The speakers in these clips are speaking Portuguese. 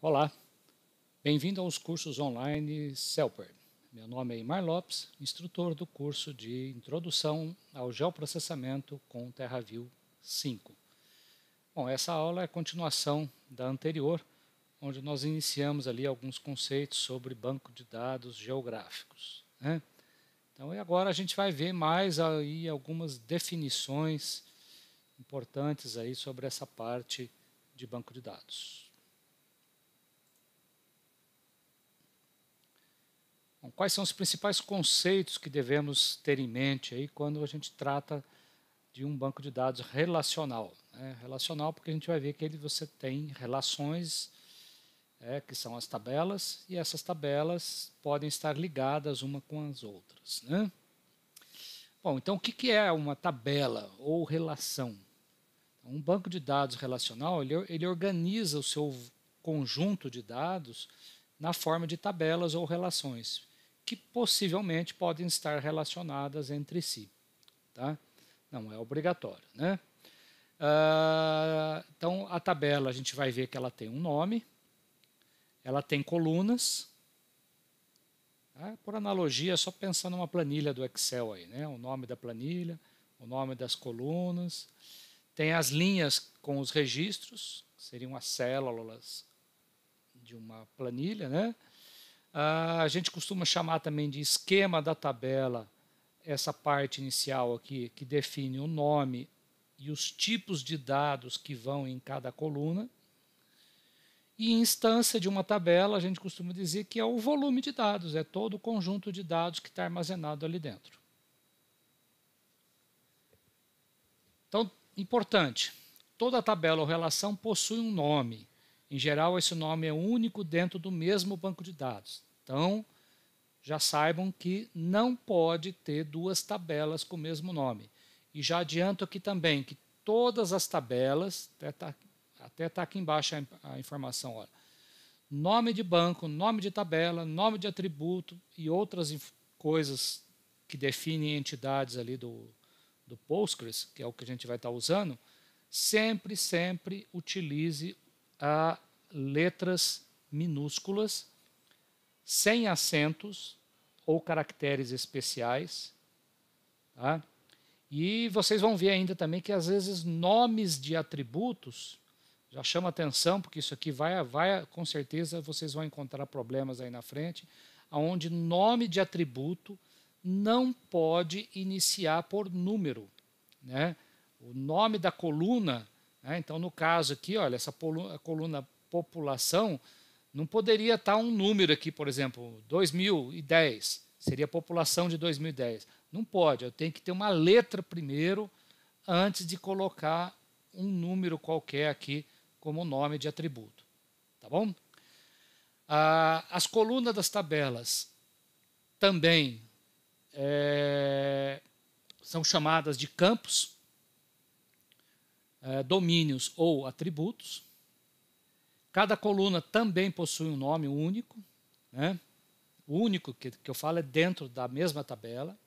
Olá, bem-vindo aos cursos online CELPER. Meu nome é Imar Lopes, instrutor do curso de Introdução ao Geoprocessamento com TerraView 5. Bom, essa aula é continuação da anterior, onde nós iniciamos ali alguns conceitos sobre banco de dados geográficos. Né? Então, e agora a gente vai ver mais aí algumas definições importantes aí sobre essa parte de banco de dados. quais são os principais conceitos que devemos ter em mente aí quando a gente trata de um banco de dados relacional? Né? Relacional porque a gente vai ver que ele, você tem relações, é, que são as tabelas, e essas tabelas podem estar ligadas uma com as outras. Né? Bom, então o que, é uma tabela ou relação? Então, um banco de dados relacional ele, ele organiza o seu conjunto de dados na forma de tabelas ou relações que possivelmente podem estar relacionadas entre si. Tá? Não é obrigatório. Né? Ah, então, a tabela, a gente vai ver que ela tem um nome, ela tem colunas. Tá? Por analogia, é só pensar numa planilha do Excel aí, né? o nome da planilha, o nome das colunas. Tem as linhas com os registros, que seriam as células de uma planilha, né? Ah, a gente costuma chamar também de esquema da tabela essa parte inicial aqui, que define o nome e os tipos de dados que vão em cada coluna. E instância de uma tabela, a gente costuma dizer que é o volume de dados, é todo o conjunto de dados que está armazenado ali dentro. Então, importante, toda tabela ou relação possui um nome. Em geral, esse nome é único dentro do mesmo banco de dados. Então, já saibam que não pode ter duas tabelas com o mesmo nome. E já adianto aqui também que todas as tabelas, até está tá aqui embaixo a, a informação, olha, nome de banco, nome de tabela, nome de atributo e outras coisas que definem entidades ali do, do Postgres, que é o que a gente vai estar tá usando, sempre, sempre utilize a letras minúsculas, sem acentos ou caracteres especiais. Tá? E vocês vão ver ainda também que às vezes nomes de atributos já chama atenção, porque isso aqui vai, vai com certeza vocês vão encontrar problemas aí na frente, aonde nome de atributo não pode iniciar por número, né? O nome da coluna né? então, no caso aqui, olha, essa coluna, coluna população não poderia estar um número aqui, por exemplo, 2010, seria a população de 2010. Não pode, eu tenho que ter uma letra primeiro antes de colocar um número qualquer aqui como nome de atributo. Tá bom? Ah, as colunas das tabelas também é, são chamadas de campos. É, domínios ou atributos. Cada coluna também possui um nome único. Né? O único que, que eu falo é dentro da mesma tabela.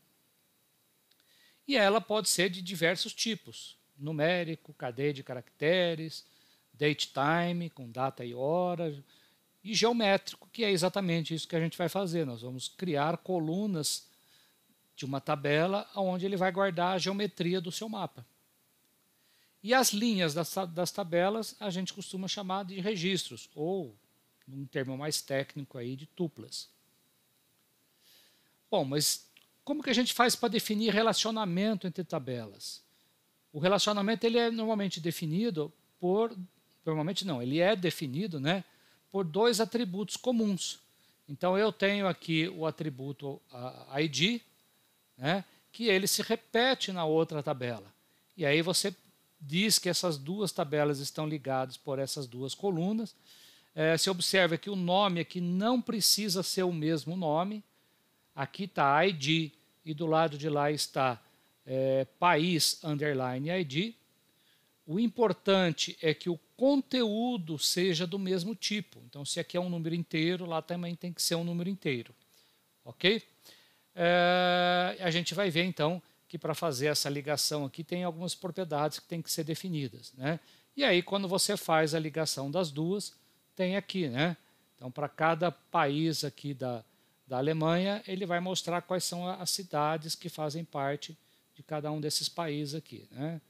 E ela pode ser de diversos tipos: numérico, cadeia de caracteres, date time, com data e hora, e geométrico, que é exatamente isso que a gente vai fazer. Nós vamos criar colunas de uma tabela onde ele vai guardar a geometria do seu mapa. E as linhas das, das tabelas a gente costuma chamar de registros, ou, num termo mais técnico, aí, de tuplas. Bom, mas como que a gente faz para definir relacionamento entre tabelas? O relacionamento ele é normalmente definido por normalmente não, ele é definido, né, por dois atributos comuns. Então eu tenho aqui o atributo ID, né, que ele se repete na outra tabela. E aí você diz que essas duas tabelas estão ligadas por essas duas colunas. É, se observa que o nome aqui não precisa ser o mesmo nome. Aqui está ID e do lado de lá está é, país underline ID. O importante é que o conteúdo seja do mesmo tipo. Então, se aqui é um número inteiro, lá também tem que ser um número inteiro. Ok? É, a gente vai ver então que para fazer essa ligação aqui tem algumas propriedades que têm que ser definidas. Né? E aí, quando você faz a ligação das duas, tem aqui. Né? Então, para cada país aqui da, da Alemanha, ele vai mostrar quais são as cidades que fazem parte de cada um desses países aqui. Né?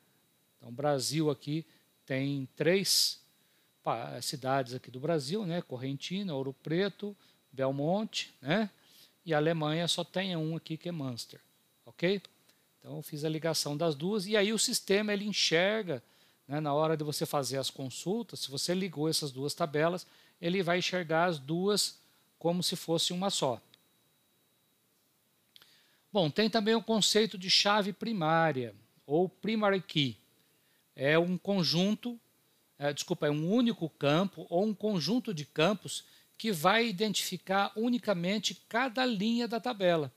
Então, Brasil aqui tem três cidades aqui do Brasil, né? Correntina, Ouro Preto, Belmonte, né? E a Alemanha só tem um aqui que é Munster, ok? Então eu fiz a ligação das duas e aí o sistema ele enxerga né, na hora de você fazer as consultas, se você ligou essas duas tabelas, ele vai enxergar as duas como se fosse uma só. Bom, tem também o conceito de chave primária ou primary key. É um conjunto, é, desculpa, é um único campo ou um conjunto de campos que vai identificar unicamente cada linha da tabela.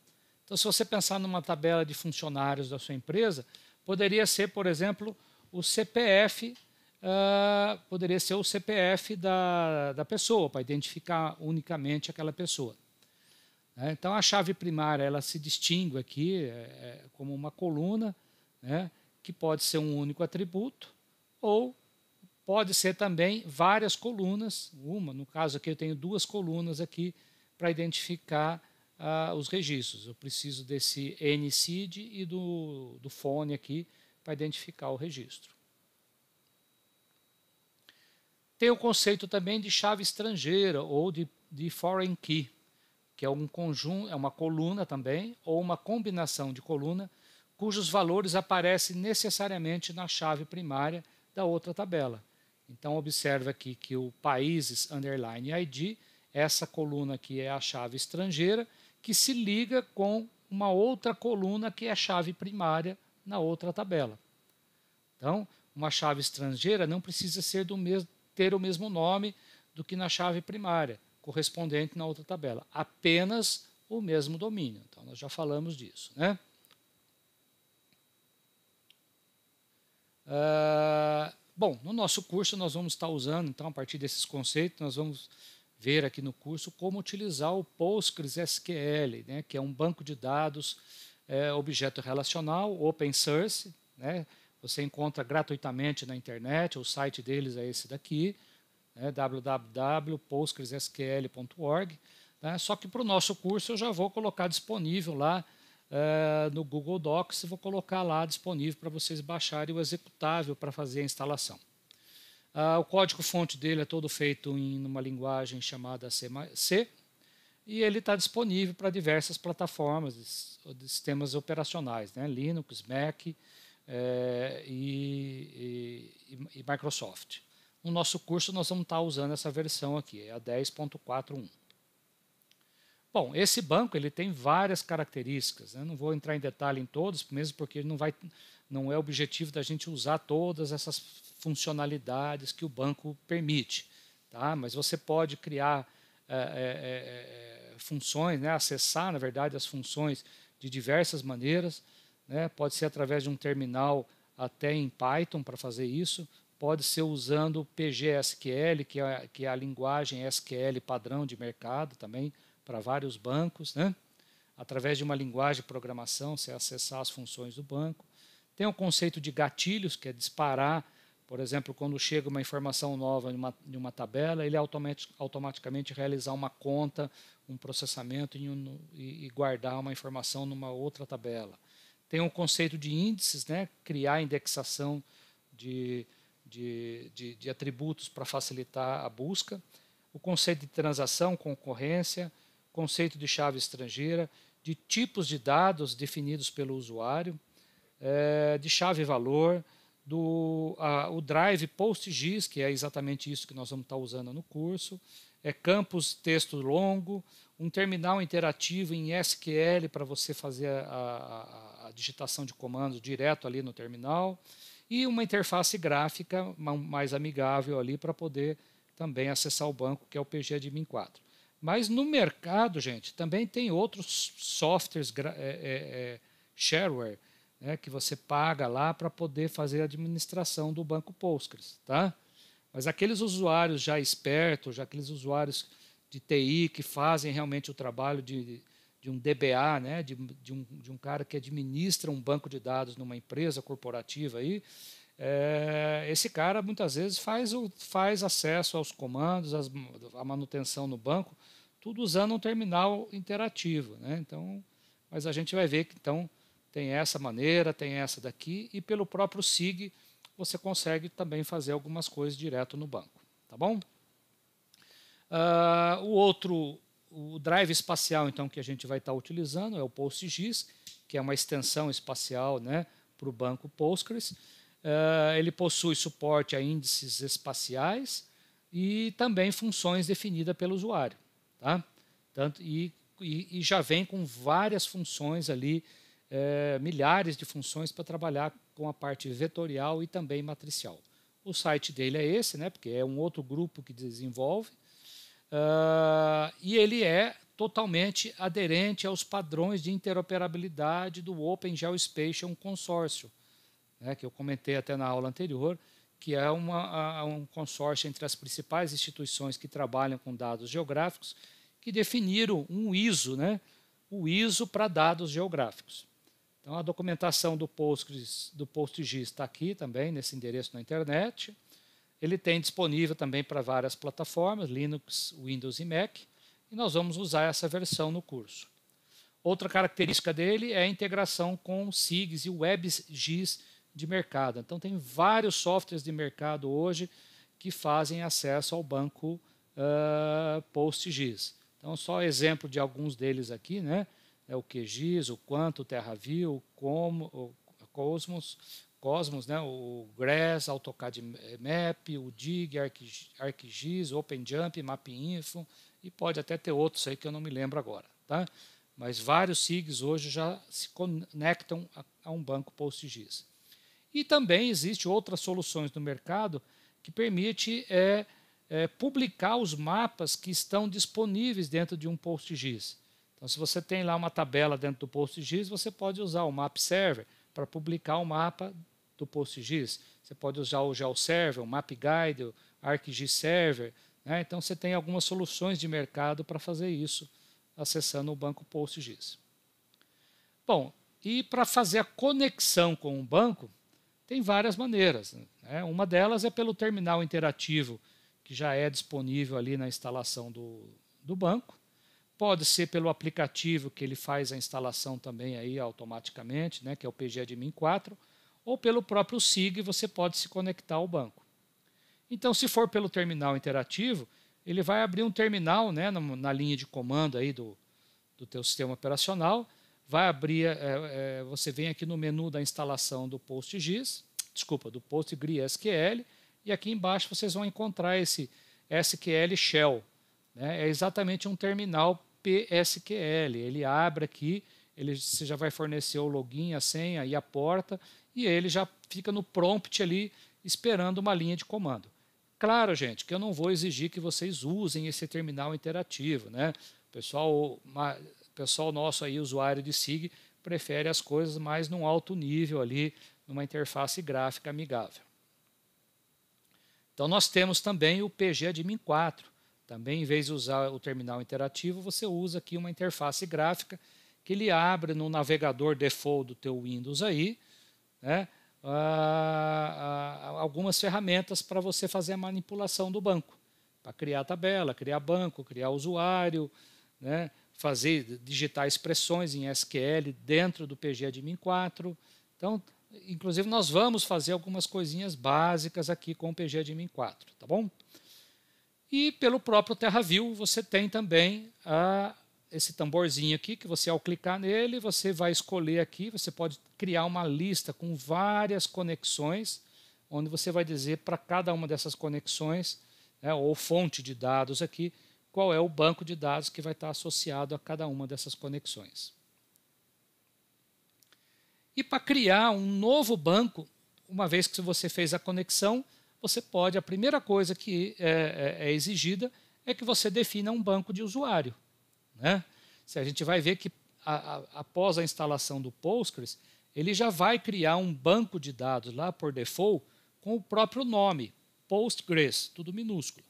Então, se você pensar numa tabela de funcionários da sua empresa, poderia ser, por exemplo, o CPF, uh, ah, poderia ser o CPF da, da pessoa, para identificar unicamente aquela pessoa. É, então, a chave primária ela se distingue aqui é, é, como uma coluna, né, que pode ser um único atributo, ou pode ser também várias colunas, uma, no caso aqui eu tenho duas colunas aqui para identificar ah, os registros. Eu preciso desse NCID e do, do fone aqui para identificar o registro. Tem o conceito também de chave estrangeira ou de, de foreign key, que é um conjunto, é uma coluna também, ou uma combinação de coluna, cujos valores aparecem necessariamente na chave primária da outra tabela. Então, observa aqui que o países underline ID, essa coluna aqui é a chave estrangeira, que se liga com uma outra coluna que é a chave primária na outra tabela. Então, uma chave estrangeira não precisa ser do mesmo, ter o mesmo nome do que na chave primária, correspondente na outra tabela, apenas o mesmo domínio. Então, nós já falamos disso. Né? Uh, bom, no nosso curso nós vamos estar usando, então, a partir desses conceitos, nós vamos ver aqui no curso como utilizar o PostgreSQL, né, que é um banco de dados é, objeto relacional, open source. Né, você encontra gratuitamente na internet, o site deles é esse daqui, né, www.postgresql.org. Né, só que para o nosso curso eu já vou colocar disponível lá é, no Google Docs, vou colocar lá disponível para vocês baixarem o executável para fazer a instalação. Ah, o código-fonte dele é todo feito em uma linguagem chamada C, C e ele está disponível para diversas plataformas de sistemas operacionais, né? Linux, Mac é, e, e, e, Microsoft. No nosso curso, nós vamos estar tá usando essa versão aqui, é a 10.41. Bom, esse banco ele tem várias características. Né? Não vou entrar em detalhe em todos, mesmo porque não, vai, não é objetivo da gente usar todas essas funcionalidades que o banco permite. Tá? Mas você pode criar é, é, funções, né? acessar, na verdade, as funções de diversas maneiras. Né? Pode ser através de um terminal até em Python para fazer isso. Pode ser usando o PGSQL, que é, que é a linguagem SQL padrão de mercado também, para vários bancos. Né? Através de uma linguagem de programação, você acessar as funções do banco. Tem o conceito de gatilhos, que é disparar por exemplo, quando chega uma informação nova em uma, em uma tabela, ele automatic, automaticamente realizar uma conta, um processamento e, um, e, guardar uma informação numa outra tabela. Tem um conceito de índices, né? criar indexação de, de, de, de atributos para facilitar a busca. O conceito de transação, concorrência, conceito de chave estrangeira, de tipos de dados definidos pelo usuário, é, de chave valor, do a, o Drive PostGIS, que é exatamente isso que nós vamos estar usando no curso, é campus texto longo, um terminal interativo em SQL para você fazer a, a, a digitação de comandos direto ali no terminal e uma interface gráfica mais amigável ali para poder também acessar o banco, que é o PGAdmin 4. Mas no mercado, gente, também tem outros softwares, é, é, é, shareware, né, que você paga lá para poder fazer a administração do banco Postgres, tá? Mas aqueles usuários já espertos, já aqueles usuários de TI que fazem realmente o trabalho de, de um DBA, né, de, de, um, de um cara que administra um banco de dados numa empresa corporativa aí, é, esse cara muitas vezes faz, o, faz acesso aos comandos, à manutenção no banco, tudo usando um terminal interativo. Né? Então, mas a gente vai ver que então tem essa maneira, tem essa daqui, e pelo próprio SIG você consegue também fazer algumas coisas direto no banco. Tá bom? Uh, o outro, o drive espacial, então, que a gente vai estar utilizando é o PostGIS, que é uma extensão espacial né, para o banco Postgres. Uh, ele possui suporte a índices espaciais e também funções definidas pelo usuário. Tá? Tanto, e, e, e já vem com várias funções ali é, milhares de funções para trabalhar com a parte vetorial e também matricial. O site dele é esse, né, porque é um outro grupo que desenvolve, uh, e ele é totalmente aderente aos padrões de interoperabilidade do Open Geospatial Consortium, né, que eu comentei até na aula anterior, que é uma, a, um consórcio entre as principais instituições que trabalham com dados geográficos, que definiram um ISO, né, o ISO para dados geográficos. Então, a documentação do Postgres, do PostGIS está aqui também, nesse endereço na internet. Ele tem disponível também para várias plataformas, Linux, Windows e Mac, e nós vamos usar essa versão no curso. Outra característica dele é a integração com SIGs e WebGIS de mercado. Então, tem vários softwares de mercado hoje que fazem acesso ao banco uh, ah, PostGIS. Então, só exemplo de alguns deles aqui, né? é o que giz, o quanto, terra viu, o como, o cosmos, cosmos né, o Grass, AutoCAD Map, o Dig, ArcGIS, OpenJump, MapInfo, e pode até ter outros aí que eu não me lembro agora. Tá? Mas vários SIGs hoje já se conectam a, a um banco PostGIS. E também existem outras soluções no mercado que permite é, é, publicar os mapas que estão disponíveis dentro de um PostGIS. Então, se você tem lá uma tabela dentro do PostGIS, você pode usar o Map Server para publicar o mapa do PostGIS. Você pode usar o GeoServer, o MapGuide, o ArcGIS Server. Né? Então, você tem algumas soluções de mercado para fazer isso, acessando o banco PostGIS. Bom, e para fazer a conexão com o banco, tem várias maneiras. Né? Uma delas é pelo terminal interativo, que já é disponível ali na instalação do, do banco. Pode ser pelo aplicativo que ele faz a instalação também aí automaticamente, né, que é o PGAdmin 4, ou pelo próprio SIG você pode se conectar ao banco. Então, se for pelo terminal interativo, ele vai abrir um terminal né, na, na linha de comando aí do, do teu sistema operacional, vai abrir, é, é, você vem aqui no menu da instalação do PostGIS, desculpa, do PostgreSQL, e aqui embaixo vocês vão encontrar esse SQL Shell, né, é exatamente um terminal PSQL. Ele abre aqui, ele você já vai fornecer o login, a senha e a porta, e ele já fica no prompt ali esperando uma linha de comando. Claro, gente, que eu não vou exigir que vocês usem esse terminal interativo, né? Pessoal, uma, pessoal nosso aí, usuário de SIG, prefere as coisas mais num alto nível ali, numa interface gráfica amigável. Então nós temos também o PG Admin 4, também, em vez de usar o terminal interativo, você usa aqui uma interface gráfica que ele abre no navegador default do teu Windows aí, né, algumas ferramentas para você fazer a manipulação do banco, para criar tabela, criar banco, criar usuário, né, fazer digitar expressões em SQL dentro do pgAdmin 4. Então, inclusive nós vamos fazer algumas coisinhas básicas aqui com o pgAdmin 4, tá bom? E pelo próprio TerraView você tem também a, ah, esse tamborzinho aqui, que você ao clicar nele, você vai escolher aqui, você pode criar uma lista com várias conexões, onde você vai dizer para cada uma dessas conexões, né, ou fonte de dados aqui, qual é o banco de dados que vai estar associado a cada uma dessas conexões. E para criar um novo banco, uma vez que você fez a conexão, você pode, a primeira coisa que é, é, é, exigida é que você defina um banco de usuário. Né? Se a gente vai ver que a, a, após a instalação do Postgres, ele já vai criar um banco de dados lá por default com o próprio nome, Postgres, tudo minúsculo.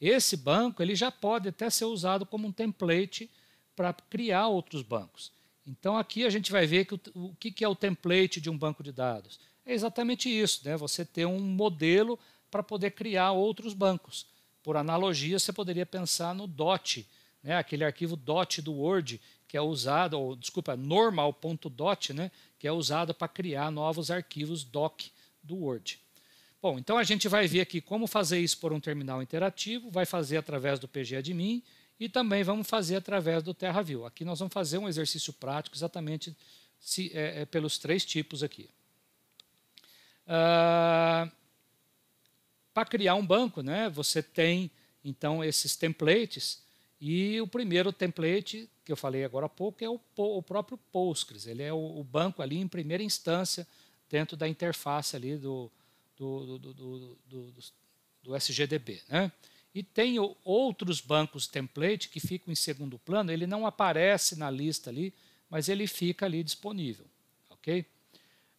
Esse banco ele já pode até ser usado como um template para criar outros bancos. Então aqui a gente vai ver que o, o que, que é o template de um banco de dados. É exatamente isso, né? Você ter um modelo para poder criar outros bancos. Por analogia, você poderia pensar no DOT, né, aquele arquivo DOT do Word, que é usado, ou desculpa, normal.dot, né, que é usado para criar novos arquivos doc do Word. Bom, então a gente vai ver aqui como fazer isso por um terminal interativo, vai fazer através do pgadmin e também vamos fazer através do TerraView. Aqui nós vamos fazer um exercício prático exatamente se, é, é, pelos três tipos aqui. Uh, para criar um banco, né, você tem então esses templates e o primeiro template que eu falei agora há pouco é o, o próprio Postgres. Ele é o, o, banco ali em primeira instância dentro da interface ali do do, do, do, do, do SGDB, né? E tem outros bancos template que ficam em segundo plano. Ele não aparece na lista ali, mas ele fica ali disponível, ok?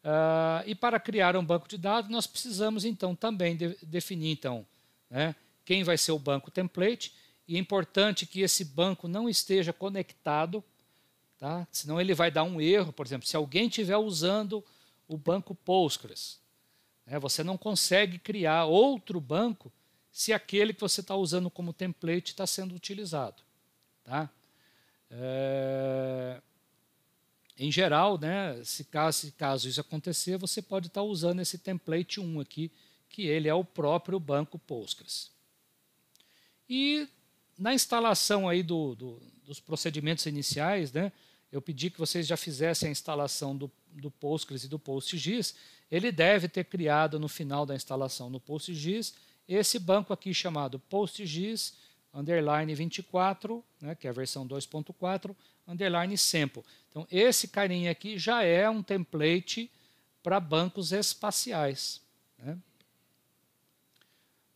Uh, e para criar um banco de dados, nós precisamos então também de, definir então, né, quem vai ser o banco template. E é importante que esse banco não esteja conectado, tá? senão ele vai dar um erro. Por exemplo, se alguém estiver usando o banco Postgres, né, você não consegue criar outro banco se aquele que você está usando como template está sendo utilizado. Tá? É em geral, né, se caso, se caso isso acontecer, você pode estar tá usando esse template 1 aqui, que ele é o próprio banco Postgres. E na instalação aí do, do, dos procedimentos iniciais, né, eu pedi que vocês já fizessem a instalação do, do Postgres e do PostGIS. Ele deve ter criado no final da instalação no PostGIS esse banco aqui chamado PostGIS underline 24, né, que é a versão 2.4, underline sample. Então, esse carinha aqui já é um template para bancos espaciais. Né?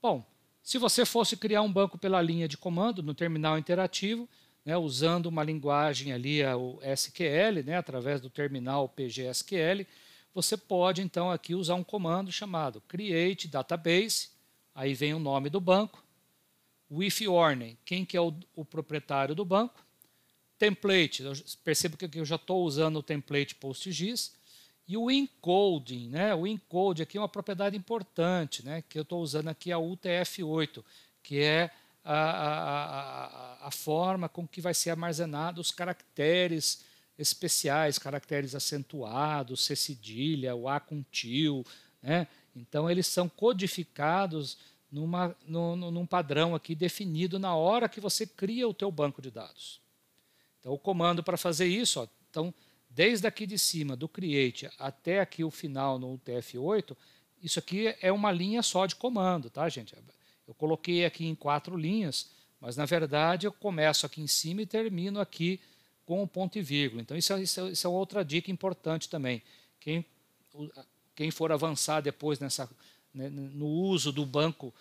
Bom, se você fosse criar um banco pela linha de comando no terminal interativo, né, usando uma linguagem ali, o SQL, né, através do terminal PGSQL, você pode então aqui usar um comando chamado create database, aí vem o nome do banco, With Warning, quem que é o, o proprietário do banco. Template, eu percebo que eu já estou usando o template PostGIS. E o encoding, né? O encode aqui é uma propriedade importante, né? Que eu estou usando aqui a UTF-8, que é a, a, a, a, forma com que vai ser armazenado os caracteres especiais, caracteres acentuados, C cedilha, o A com til, né? Então eles são codificados numa, num, num padrão aqui definido na hora que você cria o teu banco de dados. Então, o comando para fazer isso, ó, então, desde aqui de cima do create até aqui o final no TF8, isso aqui é uma linha só de comando, tá, gente? Eu coloquei aqui em quatro linhas, mas na verdade eu começo aqui em cima e termino aqui com o ponto e vírgula. Então é, isso é, isso é outra dica importante também. Quem, quem for avançar depois nessa né, no uso do banco,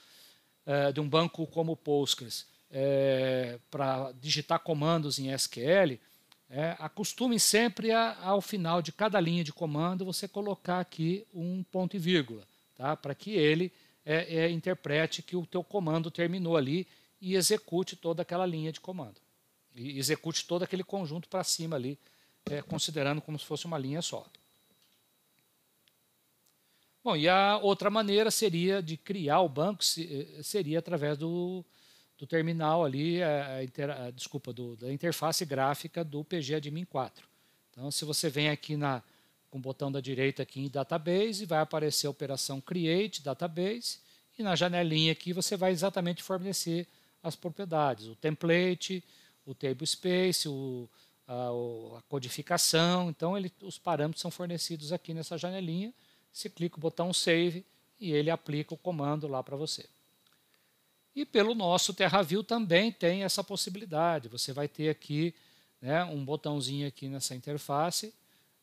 eh, de um banco como o Postgres, é, eh, para digitar comandos em SQL, é, né, sempre a, ao final de cada linha de comando você colocar aqui um ponto e vírgula, tá? para que ele é, interprete que o teu comando terminou ali e execute toda aquela linha de comando. E execute todo aquele conjunto para cima ali, considerando como se fosse uma linha só. Bom, e a outra maneira seria de criar o banco, eh, seria através do, do terminal ali, a, a desculpa, do, da interface gráfica do PG Admin 4. Então, se você vem aqui na, com o botão da direita aqui em Database, vai aparecer a operação Create Database, e na janelinha aqui você vai exatamente fornecer as propriedades, o template, o table space, o, a, a codificação, então ele, os parâmetros são fornecidos aqui nessa janelinha, você clica o botão Save e ele aplica o comando lá para você. E pelo nosso TerraView também tem essa possibilidade. Você vai ter aqui né, um botãozinho aqui nessa interface,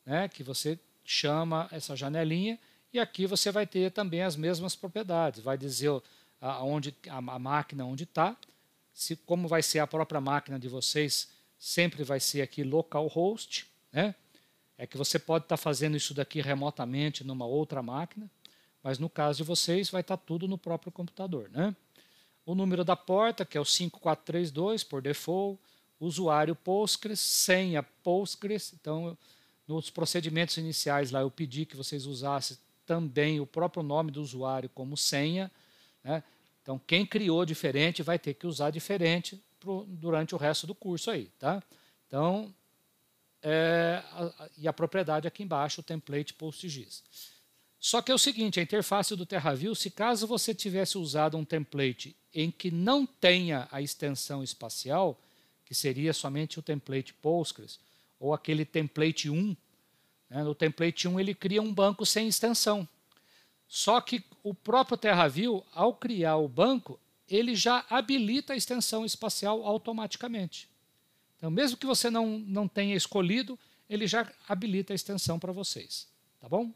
né, que você chama essa janelinha, e aqui você vai ter também as mesmas propriedades. Vai dizer a, onde, a, máquina onde está, como vai ser a própria máquina de vocês, sempre vai ser aqui localhost, né? é que você pode estar tá fazendo isso daqui remotamente numa outra máquina, mas no caso de vocês vai estar tá tudo no próprio computador. Né? O número da porta, que é o 5432 por default, usuário Postgres, senha Postgres. Então, nos procedimentos iniciais lá eu pedi que vocês usassem também o próprio nome do usuário como senha. Né? Então, quem criou diferente vai ter que usar diferente pro, durante o resto do curso aí, tá? Então, é, a, a, e a propriedade aqui embaixo, o template PostGIS. Só que é o seguinte, a interface do TerraView, se caso você tivesse usado um template em que não tenha a extensão espacial, que seria somente o template Postgres, ou aquele template 1, né, no template 1 ele cria um banco sem extensão. Só que o próprio TerraView, ao criar o banco, ele já habilita a extensão espacial automaticamente. Então, mesmo que você não, não tenha escolhido, ele já habilita a extensão para vocês. Tá bom?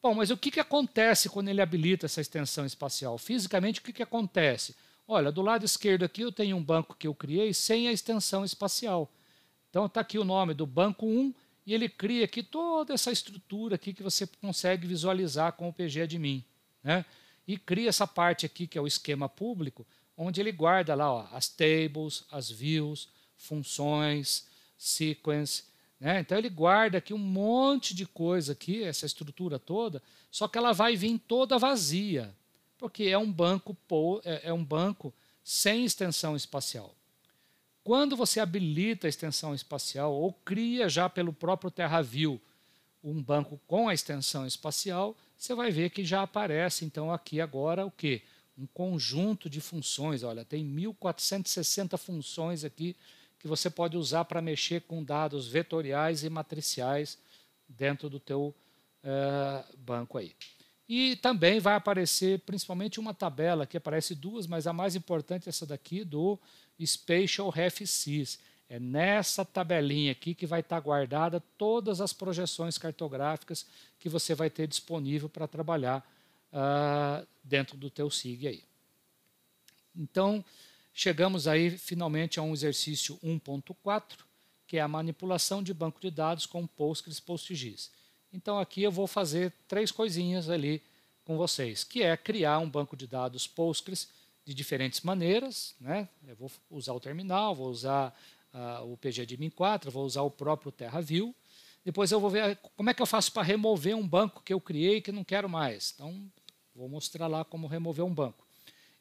Bom, mas o que, que acontece quando ele habilita essa extensão espacial? Fisicamente, o que, que acontece? Olha, do lado esquerdo aqui eu tenho um banco que eu criei sem a extensão espacial. Então está aqui o nome do banco 1 e ele cria aqui toda essa estrutura aqui que você consegue visualizar com o pgadmin. Né? E cria essa parte aqui que é o esquema público, onde ele guarda lá ó, as tables, as views, funções, sequence. Né? Então ele guarda aqui um monte de coisa aqui, essa estrutura toda, só que ela vai vir toda vazia, porque é um banco é, é um banco sem extensão espacial. Quando você habilita a extensão espacial ou cria já pelo próprio TerraView um banco com a extensão espacial, você vai ver que já aparece então aqui agora o que? Um conjunto de funções, olha, tem 1460 funções aqui que você pode usar para mexer com dados vetoriais e matriciais dentro do teu uh, banco aí. E também vai aparecer principalmente uma tabela, que aparece duas, mas a mais importante é essa daqui do Spatial RefSys. É nessa tabelinha aqui que vai estar tá guardada todas as projeções cartográficas que você vai ter disponível para trabalhar uh, dentro do teu SIG aí. Então, Chegamos aí finalmente a um exercício 1.4, que é a manipulação de banco de dados com Postgres PostGIS. Então aqui eu vou fazer três coisinhas ali com vocês, que é criar um banco de dados Postgres de diferentes maneiras, né? Eu vou usar o terminal, vou usar uh, o pgadmin 4, vou usar o próprio TerraView. Depois eu vou ver como é que eu faço para remover um banco que eu criei que não quero mais. Então vou mostrar lá como remover um banco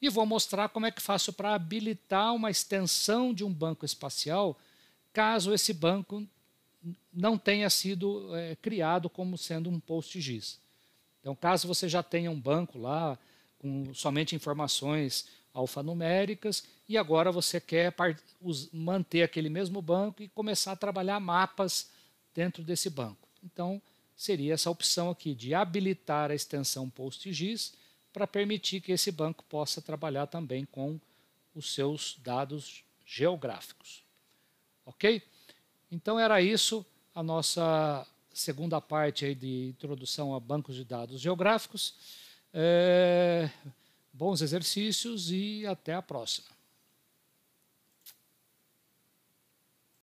e vou mostrar como é que faço para habilitar uma extensão de um banco espacial, caso esse banco não tenha sido é, criado como sendo um PostGIS. Então, caso você já tenha um banco lá com somente informações alfanuméricas e agora você quer manter aquele mesmo banco e começar a trabalhar mapas dentro desse banco. Então, seria essa opção aqui de habilitar a extensão PostGIS para permitir que esse banco possa trabalhar também com os seus dados geográficos. Ok? Então era isso a nossa segunda parte de introdução a bancos de dados geográficos. É, bons exercícios e até a próxima.